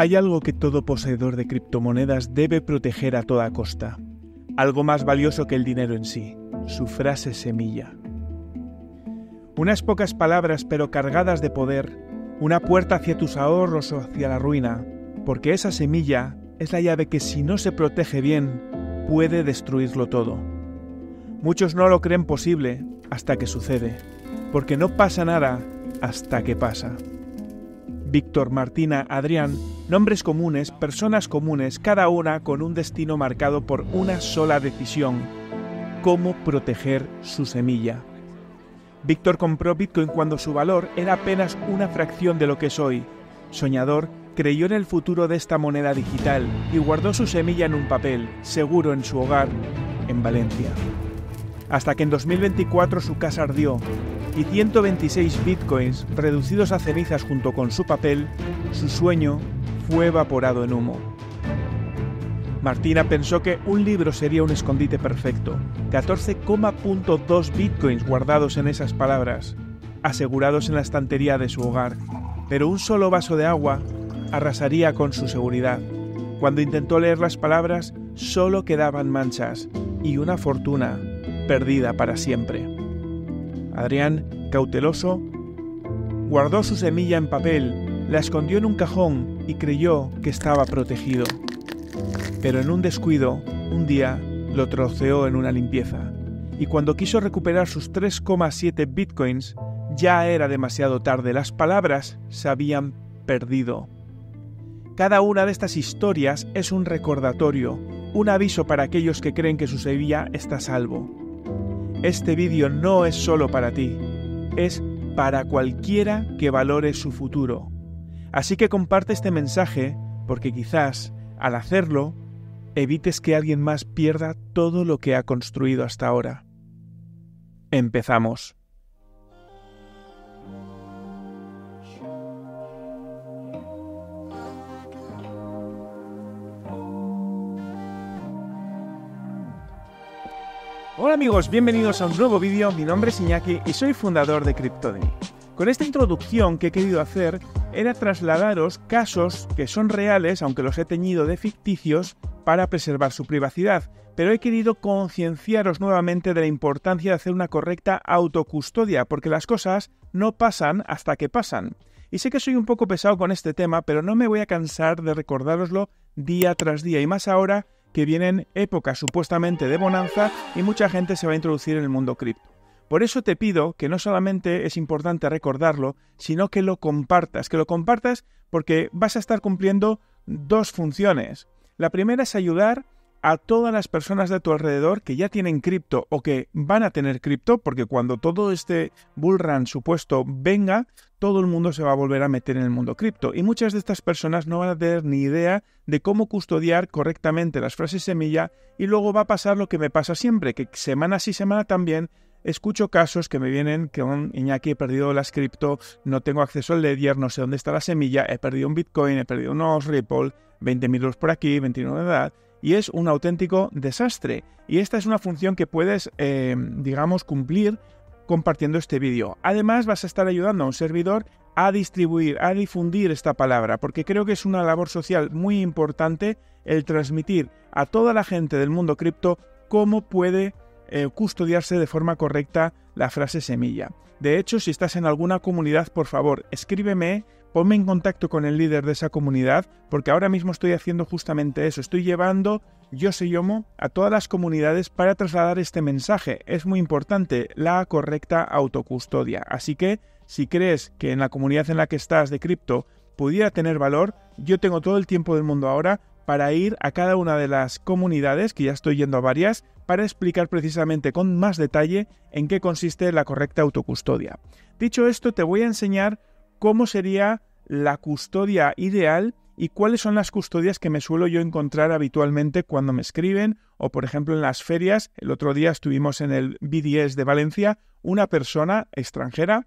Hay algo que todo poseedor de criptomonedas debe proteger a toda costa. Algo más valioso que el dinero en sí, su frase semilla. Unas pocas palabras pero cargadas de poder, una puerta hacia tus ahorros o hacia la ruina, porque esa semilla es la llave que si no se protege bien, puede destruirlo todo. Muchos no lo creen posible hasta que sucede, porque no pasa nada hasta que pasa. Víctor Martina Adrián, nombres comunes, personas comunes, cada una con un destino marcado por una sola decisión, cómo proteger su semilla. Víctor compró Bitcoin cuando su valor era apenas una fracción de lo que es hoy. Soñador, creyó en el futuro de esta moneda digital y guardó su semilla en un papel, seguro en su hogar, en Valencia. Hasta que en 2024 su casa ardió, y 126 bitcoins reducidos a cenizas junto con su papel, su sueño fue evaporado en humo. Martina pensó que un libro sería un escondite perfecto. 14,2 bitcoins guardados en esas palabras, asegurados en la estantería de su hogar. Pero un solo vaso de agua arrasaría con su seguridad. Cuando intentó leer las palabras, solo quedaban manchas y una fortuna perdida para siempre. Adrián Cauteloso, guardó su semilla en papel, la escondió en un cajón y creyó que estaba protegido. Pero en un descuido, un día lo troceó en una limpieza, y cuando quiso recuperar sus 3,7 bitcoins, ya era demasiado tarde, las palabras se habían perdido. Cada una de estas historias es un recordatorio, un aviso para aquellos que creen que su semilla está a salvo. Este vídeo no es solo para ti, es para cualquiera que valore su futuro. Así que comparte este mensaje porque quizás, al hacerlo, evites que alguien más pierda todo lo que ha construido hasta ahora. Empezamos. Hola amigos, bienvenidos a un nuevo vídeo, mi nombre es Iñaki y soy fundador de Cryptodin. Con esta introducción que he querido hacer era trasladaros casos que son reales, aunque los he teñido de ficticios, para preservar su privacidad, pero he querido concienciaros nuevamente de la importancia de hacer una correcta autocustodia, porque las cosas no pasan hasta que pasan. Y sé que soy un poco pesado con este tema, pero no me voy a cansar de recordároslo día tras día, y más ahora que vienen épocas supuestamente de bonanza y mucha gente se va a introducir en el mundo cripto. Por eso te pido que no solamente es importante recordarlo, sino que lo compartas, que lo compartas porque vas a estar cumpliendo dos funciones. La primera es ayudar a todas las personas de tu alrededor que ya tienen cripto o que van a tener cripto, porque cuando todo este bull supuesto venga, todo el mundo se va a volver a meter en el mundo cripto. Y muchas de estas personas no van a tener ni idea de cómo custodiar correctamente las frases semilla y luego va a pasar lo que me pasa siempre, que semana sí, semana también escucho casos que me vienen que un Iñaki he perdido las cripto, no tengo acceso al Ledger, no sé dónde está la semilla, he perdido un Bitcoin, he perdido unos Ripple, 20.000 euros por aquí, 29 de edad y es un auténtico desastre. Y esta es una función que puedes, eh, digamos, cumplir compartiendo este vídeo. Además, vas a estar ayudando a un servidor a distribuir, a difundir esta palabra, porque creo que es una labor social muy importante el transmitir a toda la gente del mundo cripto cómo puede eh, custodiarse de forma correcta la frase semilla. De hecho, si estás en alguna comunidad, por favor, escríbeme ponme en contacto con el líder de esa comunidad, porque ahora mismo estoy haciendo justamente eso, estoy llevando Yo Soy a todas las comunidades para trasladar este mensaje. Es muy importante la correcta autocustodia. Así que, si crees que en la comunidad en la que estás de cripto pudiera tener valor, yo tengo todo el tiempo del mundo ahora para ir a cada una de las comunidades, que ya estoy yendo a varias, para explicar precisamente con más detalle en qué consiste la correcta autocustodia. Dicho esto, te voy a enseñar cómo sería la custodia ideal y cuáles son las custodias que me suelo yo encontrar habitualmente cuando me escriben o por ejemplo en las ferias. El otro día estuvimos en el BDS de Valencia, una persona extranjera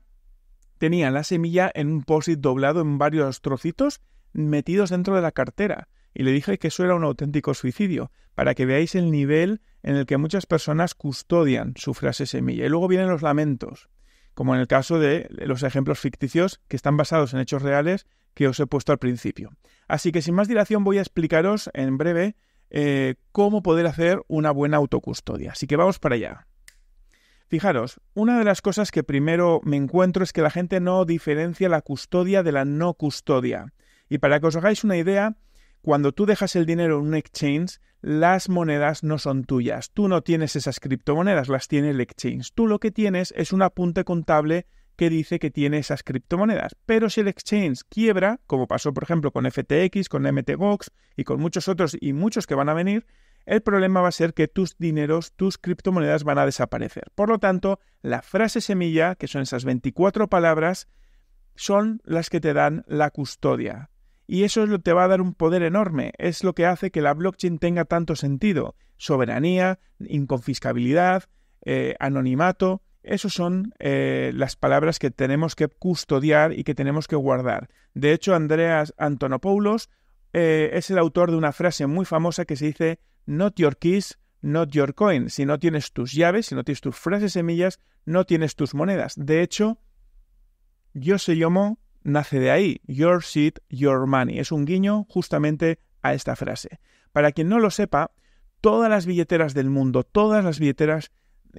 tenía la semilla en un post doblado en varios trocitos metidos dentro de la cartera y le dije que eso era un auténtico suicidio, para que veáis el nivel en el que muchas personas custodian su frase semilla. Y luego vienen los lamentos como en el caso de los ejemplos ficticios que están basados en hechos reales que os he puesto al principio. Así que sin más dilación voy a explicaros en breve eh, cómo poder hacer una buena autocustodia. Así que vamos para allá. Fijaros, una de las cosas que primero me encuentro es que la gente no diferencia la custodia de la no custodia. Y para que os hagáis una idea, cuando tú dejas el dinero en un exchange, las monedas no son tuyas. Tú no tienes esas criptomonedas, las tiene el exchange. Tú lo que tienes es un apunte contable que dice que tiene esas criptomonedas. Pero si el exchange quiebra, como pasó por ejemplo con FTX, con MTGOX y con muchos otros y muchos que van a venir, el problema va a ser que tus dineros, tus criptomonedas van a desaparecer. Por lo tanto, la frase semilla, que son esas 24 palabras, son las que te dan la custodia. Y eso te va a dar un poder enorme. Es lo que hace que la blockchain tenga tanto sentido. Soberanía, inconfiscabilidad, eh, anonimato. Esas son eh, las palabras que tenemos que custodiar y que tenemos que guardar. De hecho, Andreas Antonopoulos eh, es el autor de una frase muy famosa que se dice Not your keys, not your coin. Si no tienes tus llaves, si no tienes tus frases semillas, no tienes tus monedas. De hecho, yo soy llamo nace de ahí, Your Seat, Your Money. Es un guiño justamente a esta frase. Para quien no lo sepa, todas las billeteras del mundo, todas las billeteras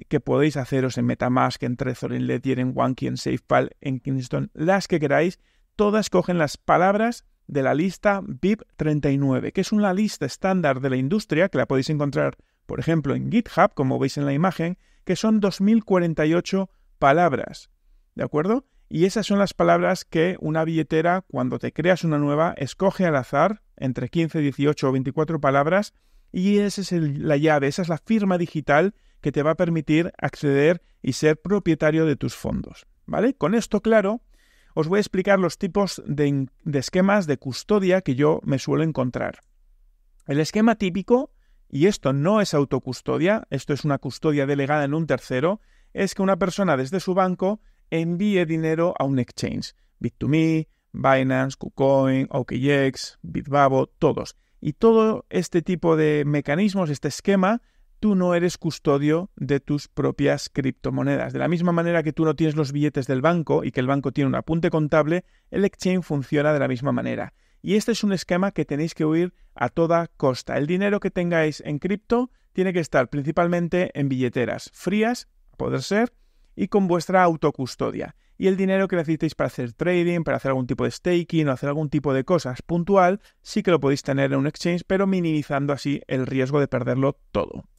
que podéis haceros en Metamask, en Trezor, en Ledger, en Wanky, en SafePal, en Kingston, las que queráis, todas cogen las palabras de la lista BIP 39, que es una lista estándar de la industria que la podéis encontrar, por ejemplo, en GitHub, como veis en la imagen, que son 2048 palabras. ¿De acuerdo? Y esas son las palabras que una billetera, cuando te creas una nueva, escoge al azar entre 15, 18 o 24 palabras y esa es la llave, esa es la firma digital que te va a permitir acceder y ser propietario de tus fondos. ¿Vale? Con esto claro, os voy a explicar los tipos de, de esquemas de custodia que yo me suelo encontrar. El esquema típico, y esto no es autocustodia, esto es una custodia delegada en un tercero, es que una persona desde su banco envíe dinero a un exchange. Bit2Me, Binance, KuCoin, OKEx, Bitbabo, todos. Y todo este tipo de mecanismos, este esquema, tú no eres custodio de tus propias criptomonedas. De la misma manera que tú no tienes los billetes del banco y que el banco tiene un apunte contable, el exchange funciona de la misma manera. Y este es un esquema que tenéis que huir a toda costa. El dinero que tengáis en cripto tiene que estar principalmente en billeteras frías, a poder ser, y con vuestra autocustodia. Y el dinero que necesitéis para hacer trading, para hacer algún tipo de staking o hacer algún tipo de cosas puntual, sí que lo podéis tener en un exchange, pero minimizando así el riesgo de perderlo todo.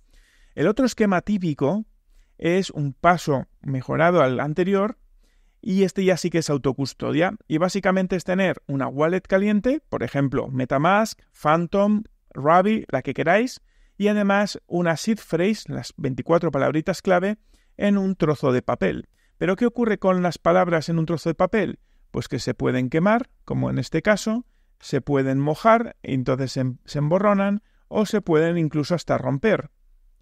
El otro esquema típico es un paso mejorado al anterior y este ya sí que es autocustodia y básicamente es tener una wallet caliente, por ejemplo Metamask, Phantom, Ravi, la que queráis, y además una seed phrase, las 24 palabritas clave, en un trozo de papel. Pero ¿qué ocurre con las palabras en un trozo de papel? Pues que se pueden quemar, como en este caso, se pueden mojar, y entonces se, em-, se emborronan, o se pueden incluso hasta romper.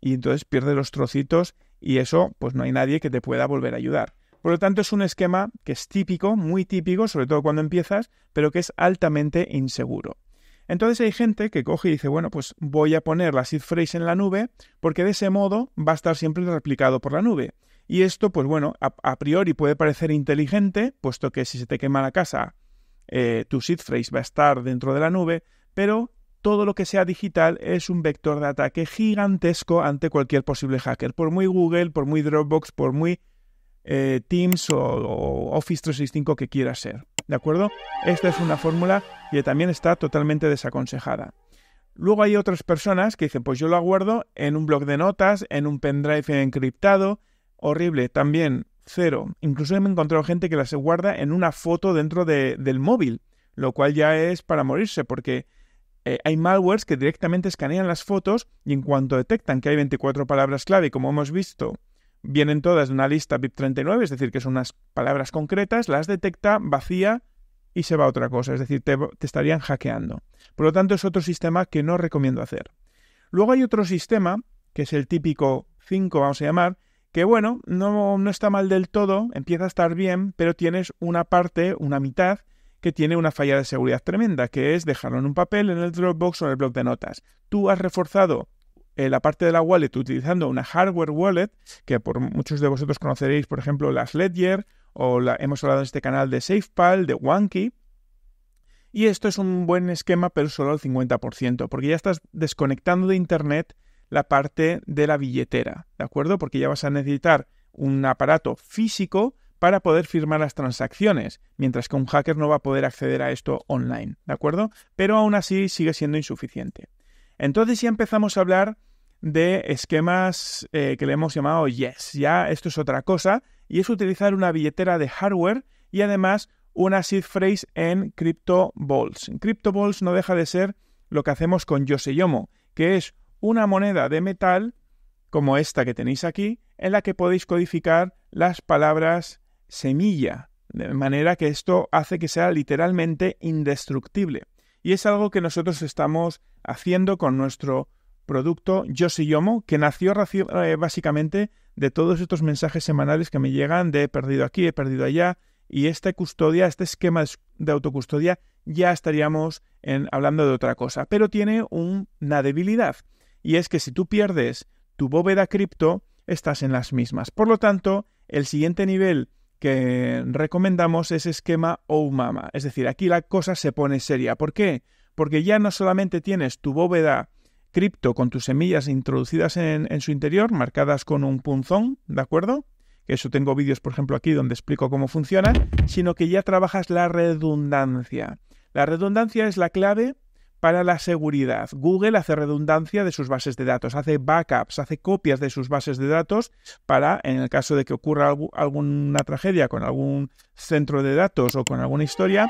Y entonces pierde los trocitos y eso, pues no hay nadie que te pueda volver a ayudar. Por lo tanto, es un esquema que es típico, muy típico, sobre todo cuando empiezas, pero que es altamente inseguro. Entonces hay gente que coge y dice, bueno, pues voy a poner la seed phrase en la nube porque de ese modo va a estar siempre replicado por la nube. Y esto, pues bueno, a, priori puede parecer inteligente, puesto que si se te quema la casa, eh, tu seed phrase va a estar dentro de la nube, pero todo lo que sea digital es un vector de ataque gigantesco ante cualquier posible hacker, por muy Google, por muy Dropbox, por muy eh, Teams o, o Office 365 que quiera ser. ¿De acuerdo? Esta es una fórmula que también está totalmente desaconsejada. Luego hay otras personas que dicen, pues yo lo guardo en un blog de notas, en un pendrive encriptado, horrible, también cero. Incluso he encontrado gente que las guarda en una foto dentro de, del móvil, lo cual ya es para morirse, porque eh, hay malwares que directamente escanean las fotos y en cuanto detectan que hay 24 palabras clave, como hemos visto, vienen todas de una lista BIP39, es decir, que son unas palabras concretas, las detecta, vacía y se va a otra cosa, es decir, te, estarían hackeando. Por lo tanto, es otro sistema que no recomiendo hacer. Luego hay otro sistema, que es el típico 5, vamos a llamar, que bueno, no, no, está mal del todo, empieza a estar bien, pero tienes una parte, una mitad, que tiene una falla de seguridad tremenda, que es dejarlo en un papel, en el Dropbox o en el blog de notas. Tú has reforzado eh, la parte de la wallet utilizando una hardware wallet, que por muchos de vosotros conoceréis, por ejemplo, las Ledger o hemos hablado en este canal de SafePal, de Wanky, y esto es un buen esquema, pero solo al 50%, porque ya estás desconectando de Internet la parte de la billetera, ¿de acuerdo? Porque ya vas a necesitar un aparato físico para poder firmar las transacciones, mientras que un hacker no va a poder acceder a esto online, ¿de acuerdo? Pero aún así sigue siendo insuficiente. Entonces ya empezamos a hablar de esquemas eh, que le hemos llamado yes. Ya esto es otra cosa y es utilizar una billetera de hardware y además una seed phrase en CryptoBalls. CryptoBalls no deja de ser lo que hacemos con Yoseyomo, que es una moneda de metal como esta que tenéis aquí, en la que podéis codificar las palabras semilla, de manera que esto hace que sea literalmente indestructible. Y es algo que nosotros estamos haciendo con nuestro producto Yomo, que nació eh, básicamente de todos estos mensajes semanales que me llegan de he perdido aquí, he perdido allá, y esta custodia, este esquema de autocustodia, ya estaríamos en, hablando de otra cosa. Pero tiene una debilidad, y es que si tú pierdes tu bóveda cripto, estás en las mismas. Por lo tanto, el siguiente nivel que recomendamos es esquema Mama, Es decir, aquí la cosa se pone seria. ¿Por qué? Porque ya no solamente tienes tu bóveda cripto con tus semillas introducidas en, en, su interior, marcadas con un punzón, ¿de acuerdo? Eso tengo vídeos, por ejemplo, aquí donde explico cómo funciona, sino que ya trabajas la redundancia. La redundancia es la clave para la seguridad. Google hace redundancia de sus bases de datos, hace backups, hace copias de sus bases de datos para, en el caso de que ocurra alguna tragedia con algún centro de datos o con alguna historia,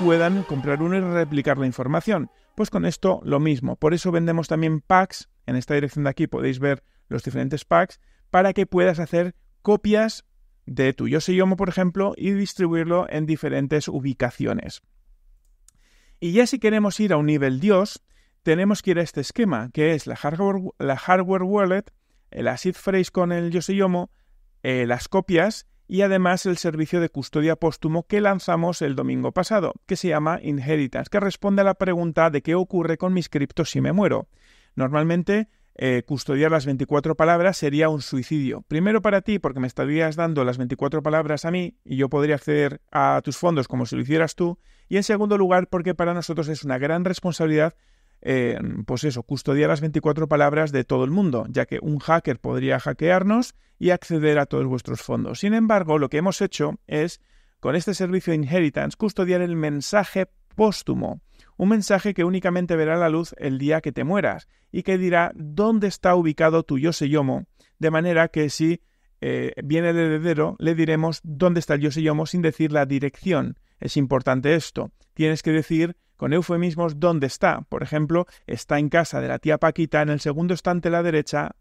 puedan comprar uno y replicar la información. Pues con esto lo mismo. Por eso vendemos también packs. En esta dirección de aquí podéis ver los diferentes packs para que puedas hacer copias de tu Yomo, por ejemplo, y distribuirlo en diferentes ubicaciones. Y ya si queremos ir a un nivel Dios, tenemos que ir a este esquema, que es la hardware, wallet, el ACID phrase con el Yoshiyomo, eh, las copias y además el servicio de custodia póstumo que lanzamos el domingo pasado, que se llama Inheritance, que responde a la pregunta de qué ocurre con mis criptos si me muero. Normalmente eh, custodiar las 24 palabras sería un suicidio. Primero para ti, porque me estarías dando las 24 palabras a mí y yo podría acceder a tus fondos como si lo hicieras tú. Y en segundo lugar, porque para nosotros es una gran responsabilidad, eh, pues eso, custodiar las 24 palabras de todo el mundo, ya que un hacker podría hackearnos y acceder a todos vuestros fondos. Sin embargo, lo que hemos hecho es, con este servicio Inheritance, custodiar el mensaje póstumo un mensaje que únicamente verá la luz el día que te mueras y que dirá dónde está ubicado tu Yoseyomo, de manera que si eh, viene el heredero le diremos dónde está el Yoseyomo sin decir la dirección. Es importante esto. Tienes que decir con eufemismos dónde está. Por ejemplo, está en casa de la tía Paquita en el segundo estante a la derecha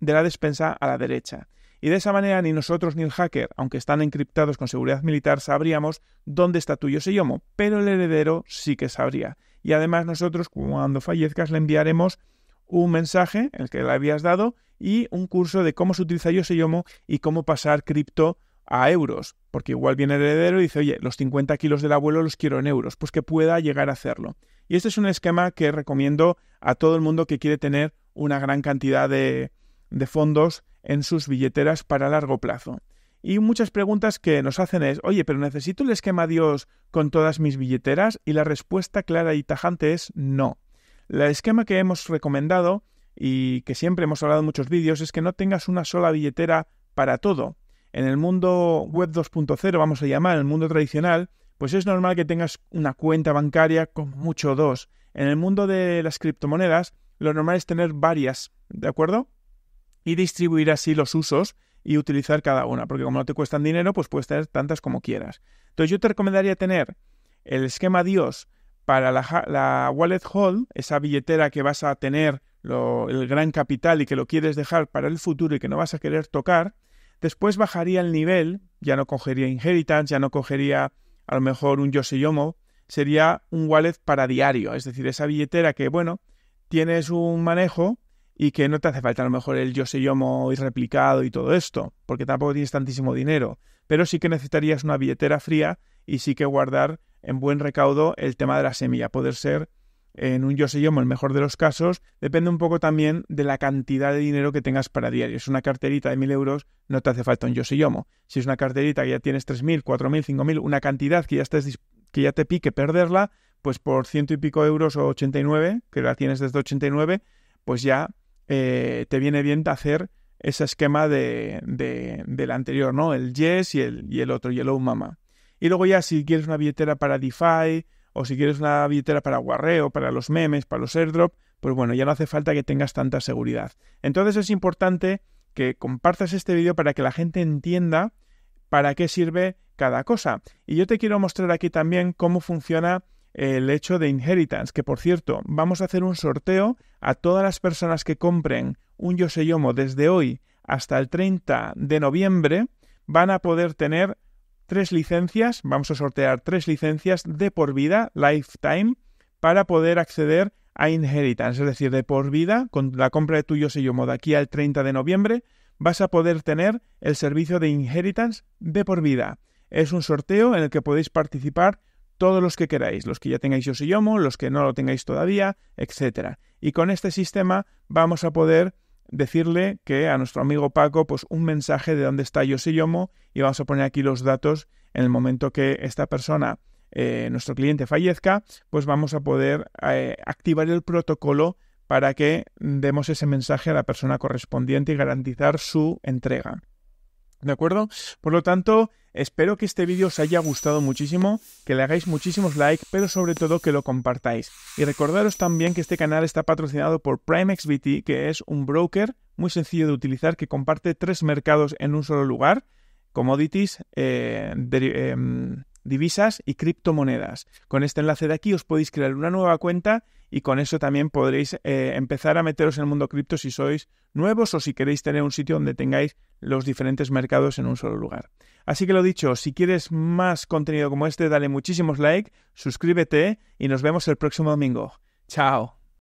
de la despensa a la derecha. Y de esa manera ni nosotros ni el hacker, aunque están encriptados con seguridad militar, sabríamos dónde está tu Yoseyomo, pero el heredero sí que sabría y además nosotros cuando fallezcas le enviaremos un mensaje, el que le habías dado, y un curso de cómo se utiliza Yoseyomo y cómo pasar cripto a euros, porque igual viene el heredero y dice, oye, los 50 kilos del abuelo los quiero en euros, pues que pueda llegar a hacerlo. Y este es un esquema que recomiendo a todo el mundo que quiere tener una gran cantidad de, de fondos en sus billeteras para largo plazo. Y muchas preguntas que nos hacen es, oye, pero ¿necesito el esquema Dios con todas mis billeteras? Y la respuesta clara y tajante es no. El esquema que hemos recomendado y que siempre hemos hablado en muchos vídeos es que no tengas una sola billetera para todo. En el mundo web 2.0, vamos a llamar, en el mundo tradicional, pues es normal que tengas una cuenta bancaria con mucho dos. En el mundo de las criptomonedas, lo normal es tener varias, ¿de acuerdo? Y distribuir así los usos y utilizar cada una, porque como no te cuestan dinero, pues puedes tener tantas como quieras. Entonces yo te recomendaría tener el esquema Dios para la, Wallet Hall, esa billetera que vas a tener el gran capital y que lo quieres dejar para el futuro y que no vas a querer tocar, después bajaría el nivel, ya no cogería Inheritance, ya no cogería a lo mejor un Yomo, sería un wallet para diario, es decir, esa billetera que, bueno, tienes un manejo, y que no te hace falta a lo mejor el yo y replicado y todo esto, porque tampoco tienes tantísimo dinero, pero sí que necesitarías una billetera fría y sí que guardar en buen recaudo el tema de la semilla, poder ser en un yo Yomo el mejor de los casos, depende un poco también de la cantidad de dinero que tengas para diario. Si es una carterita de 1.000 euros, no te hace falta un Yoseyomo. Si es una carterita que ya tienes 3.000, 4.000, 5.000, una cantidad que ya, estés, que ya te pique perderla, pues por ciento y pico euros o 89, que la tienes desde 89, pues ya eh, te viene bien hacer ese esquema de, de, del anterior, ¿no? El Yes y el, y el otro, Yellow Mama. Y luego ya si quieres una billetera para DeFi o si quieres una billetera para Warreo, para los memes, para los airdrop, pues bueno, ya no hace falta que tengas tanta seguridad. Entonces es importante que compartas este vídeo para que la gente entienda para qué sirve cada cosa. Y yo te quiero mostrar aquí también cómo funciona el hecho de Inheritance, que por cierto, vamos a hacer un sorteo a todas las personas que compren un Yoseyomo desde hoy hasta el 30 de noviembre, van a poder tener tres licencias, vamos a sortear tres licencias de por vida, lifetime, para poder acceder a Inheritance, es decir, de por vida, con la compra de tu Yoseyomo de aquí al 30 de noviembre, vas a poder tener el servicio de Inheritance de por vida. Es un sorteo en el que podéis participar todos los que queráis, los que ya tengáis Yomo, los que no lo tengáis todavía, etc. Y con este sistema vamos a poder decirle que a nuestro amigo Paco pues un mensaje de dónde está Yoshiyomo y vamos a poner aquí los datos en el momento que esta persona, eh, nuestro cliente fallezca, pues vamos a poder eh, activar el protocolo para que demos ese mensaje a la persona correspondiente y garantizar su entrega. ¿De acuerdo? Por lo tanto, Espero que este vídeo os haya gustado muchísimo, que le hagáis muchísimos likes, pero sobre todo que lo compartáis. Y recordaros también que este canal está patrocinado por PrimeXBT, que es un broker muy sencillo de utilizar que comparte tres mercados en un solo lugar, commodities, eh, em, divisas y criptomonedas. Con este enlace de aquí os podéis crear una nueva cuenta y con eso también podréis eh, empezar a meteros en el mundo cripto si sois nuevos o si queréis tener un sitio donde tengáis los diferentes mercados en un solo lugar. Así que lo dicho, si quieres más contenido como este, dale muchísimos like, suscríbete y nos vemos el próximo domingo. Chao.